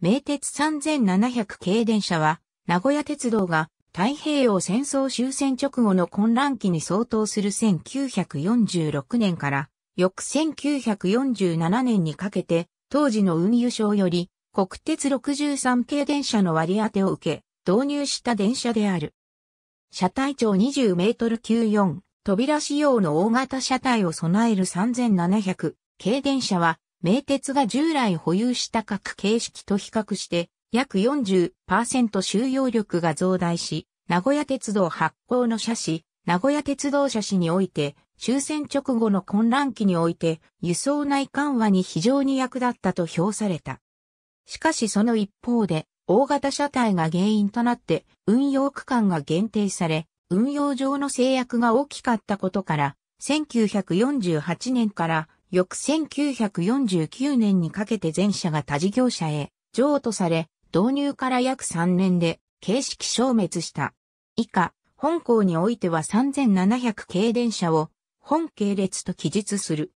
名鉄3700系電車は、名古屋鉄道が太平洋戦争終戦直後の混乱期に相当する1946年から、翌1947年にかけて、当時の運輸省より、国鉄63系電車の割り当てを受け、導入した電車である。車体長20メートル94、扉仕様の大型車体を備える3700系電車は、名鉄が従来保有した各形式と比較して約40%収容力が増大し、名古屋鉄道発行の車誌、名古屋鉄道車誌において、終戦直後の混乱期において、輸送内緩和に非常に役立ったと評された。しかしその一方で、大型車体が原因となって運用区間が限定され、運用上の制約が大きかったことから、1948年から翌1949年にかけて全社が他事業者へ譲渡され、導入から約3年で形式消滅した。以下、本校においては3700系電車を本系列と記述する。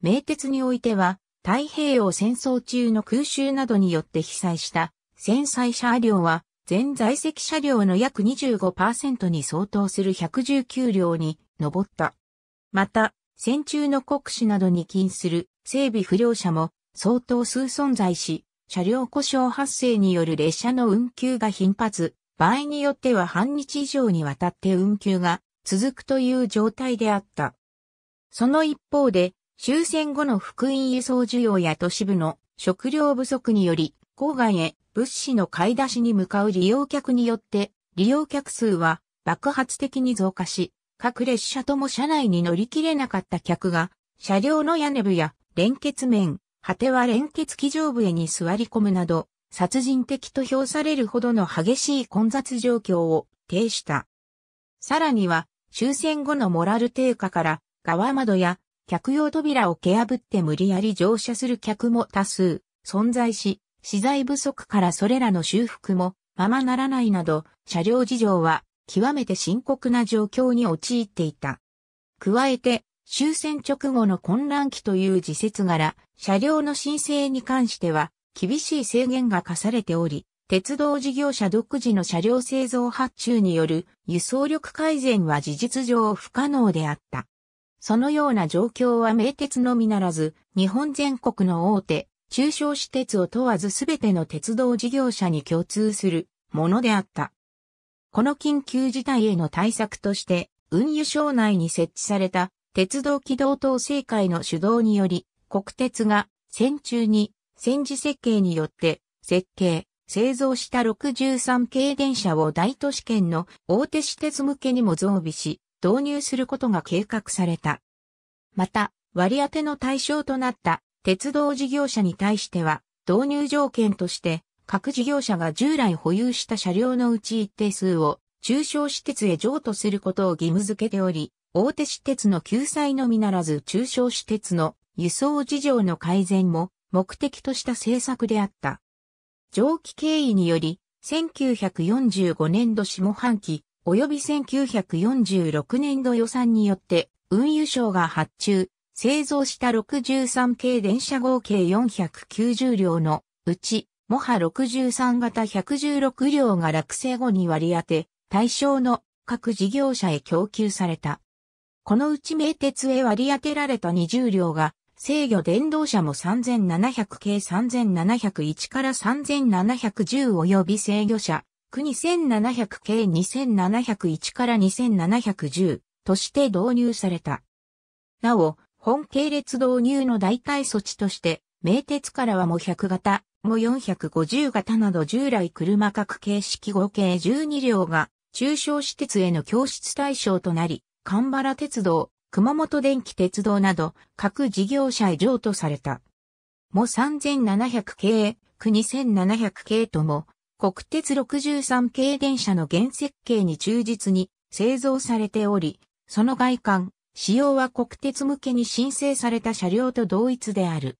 名鉄においては太平洋戦争中の空襲などによって被災した戦災車両は全在籍車両の約25%に相当する119両に上った。また、戦中の国士などに禁する整備不良者も相当数存在し、車両故障発生による列車の運休が頻発、場合によっては半日以上にわたって運休が続くという状態であった。その一方で、終戦後の福音輸送需要や都市部の食料不足により、郊外へ物資の買い出しに向かう利用客によって、利用客数は爆発的に増加し、各列車とも車内に乗り切れなかった客が、車両の屋根部や連結面、果ては連結機上部へに座り込むなど、殺人的と評されるほどの激しい混雑状況を呈した。さらには、終戦後のモラル低下から、側窓や客用扉を蹴破って無理やり乗車する客も多数存在し、資材不足からそれらの修復もままならないなど、車両事情は極めて深刻な状況に陥っていた。加えて、終戦直後の混乱期という時節柄、車両の申請に関しては、厳しい制限が課されており、鉄道事業者独自の車両製造発注による輸送力改善は事実上不可能であった。そのような状況は名鉄のみならず、日本全国の大手、中小私鉄を問わずすべての鉄道事業者に共通するものであった。この緊急事態への対策として、運輸省内に設置された鉄道機動統制会の主導により、国鉄が戦中に戦時設計によって設計、製造した63系電車を大都市圏の大手私鉄向けにも増備し、導入することが計画された。また、割り当ての対象となった鉄道事業者に対しては、導入条件として、各事業者が従来保有した車両のうち一定数を中小私鉄へ譲渡することを義務付けており、大手私鉄の救済のみならず中小私鉄の輸送事情の改善も目的とした政策であった。蒸気経緯により、1945年度下半期、及び1946年度予算によって運輸省が発注、製造した63系電車合計490両のうちモハ63型116両が落成後に割り当て、対象の各事業者へ供給された。このうち名鉄へ割り当てられた20両が、制御電動車も3700系3701から3710及び制御車、区2700系2701から2710として導入された。なお、本系列導入の代替措置として、名鉄からはも100型、も450型など従来車各形式合計12両が中小私鉄への供出対象となり、神原鉄道、熊本電気鉄道など各事業者へ譲渡された。も3700系、国1700系とも国鉄63系電車の原設計に忠実に製造されており、その外観、使用は国鉄向けに申請された車両と同一である。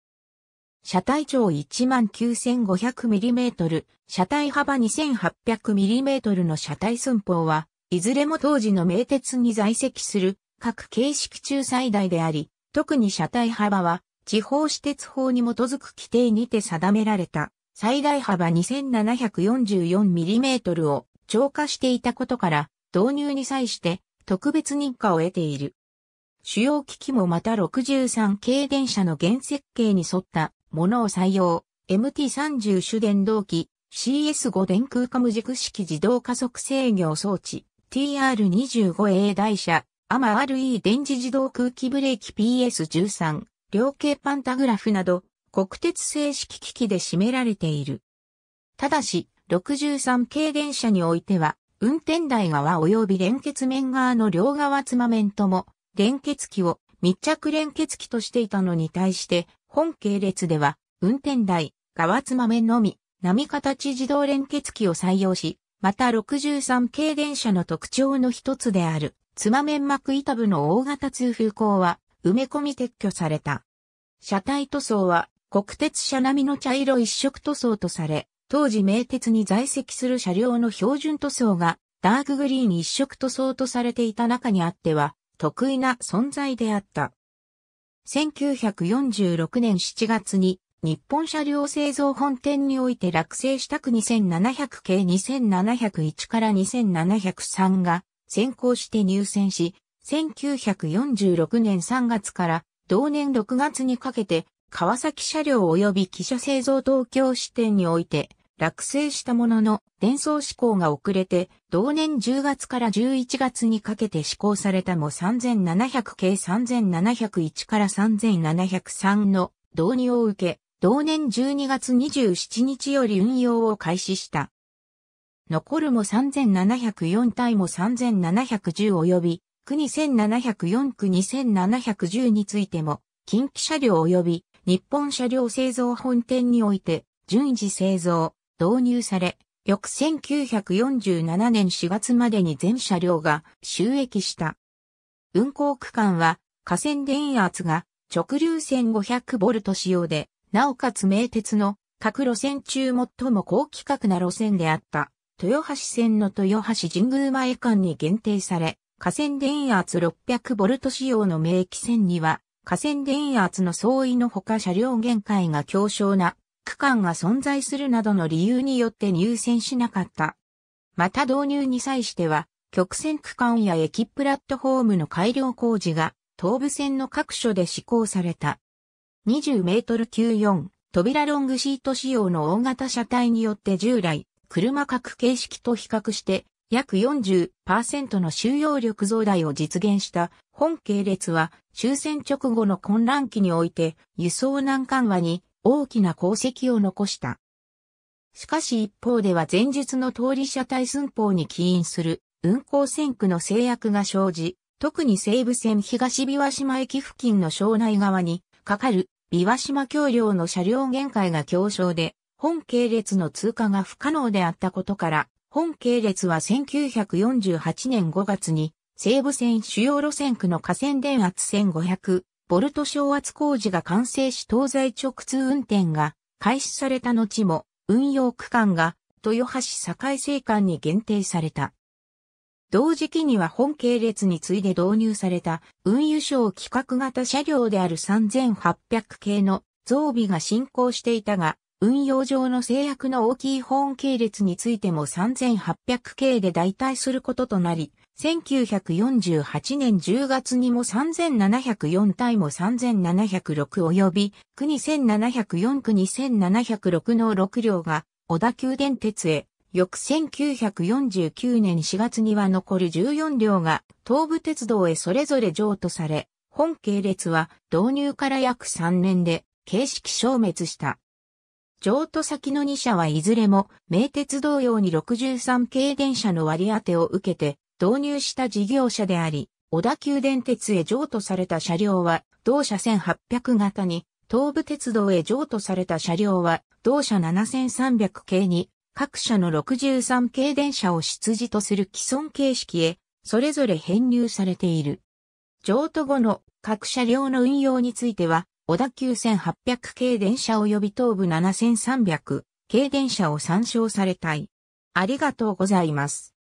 車体長 19,500mm、車体幅 2,800mm の車体寸法は、いずれも当時の名鉄に在籍する各形式中最大であり、特に車体幅は地方私鉄法に基づく規定にて定められた最大幅 2744mm を超過していたことから導入に際して特別認可を得ている。主要機器もまた63系電車の原設計に沿ったものを採用、MT30 主電動機、CS5 電空化無軸式自動加速制御装置、TR25A 台車、アマ RE 電磁自動空気ブレーキ PS13、両系パンタグラフなど、国鉄正式機器で占められている。ただし、63系電車においては、運転台側及び連結面側の両側つま面とも、連結機を密着連結機としていたのに対して、本系列では、運転台、側つまめのみ、波形自動連結機を採用し、また63系電車の特徴の一つである、つま面膜板部の大型通風口は、埋め込み撤去された。車体塗装は、国鉄車並みの茶色一色塗装とされ、当時名鉄に在籍する車両の標準塗装が、ダークグリーン一色塗装とされていた中にあっては、得意な存在であった。1946年7月に日本車両製造本店において落成したく2700系2701から2703が先行して入選し、1946年3月から同年6月にかけて川崎車両及び汽車製造東京支店において落成したものの、伝送施行が遅れて、同年10月から11月にかけて施行されたも3700系3701から3703の導入を受け、同年12月27日より運用を開始した。残るも3704体も3710及び、区2704区2710についても、近畿車両及び、日本車両製造本店において、順次製造、導入され、翌1947年4月までに全車両が収益した。運行区間は、河川電圧が直流線5 0 0ト使用で、なおかつ名鉄の各路線中最も高規格な路線であった、豊橋線の豊橋神宮前間に限定され、河川電圧6 0 0ト使用の名機線には、河川電圧の相違のほか車両限界が強小な区間が存在するなどの理由によって入線しなかった。また導入に際しては、曲線区間や駅プラットフォームの改良工事が東武線の各所で施行された。20メートル9 4、扉ロングシート仕様の大型車体によって従来、車格形式と比較して約40%の収容力増大を実現した本系列は終戦直後の混乱期において輸送難緩和に大きな功績を残した。しかし一方では前述の通り車体寸法に起因する運行線区の制約が生じ、特に西武線東琵琶島駅付近の庄内側にかかる琵琶島橋梁の車両限界が強小で、本系列の通過が不可能であったことから、本系列は1948年5月に西武線主要路線区の河川電圧1500ボルト昇圧工事が完成し東西直通運転が開始された後も運用区間が豊橋堺生間に限定された。同時期には本系列に次いで導入された運輸省規格型車両である3800系の増備が進行していたが、運用上の制約の大きい本系列についても3800系で代替することとなり、1948年10月にも3704体も3706及び、国1704区2 7 0 6の6両が、小田急電鉄へ、翌1949年4月には残る14両が、東武鉄道へそれぞれ譲渡され、本系列は導入から約3年で、形式消滅した。譲渡先の2社はいずれも、名鉄同様に63系電車の割り当てを受けて、導入した事業者であり、小田急電鉄へ譲渡された車両は、同社1800型に、東武鉄道へ譲渡された車両は、同社7300系に、各社の63系電車を出自とする既存形式へ、それぞれ編入されている。譲渡後の各車両の運用については、小田急1 800系電車及び東武7300系電車を参照されたい。ありがとうございます。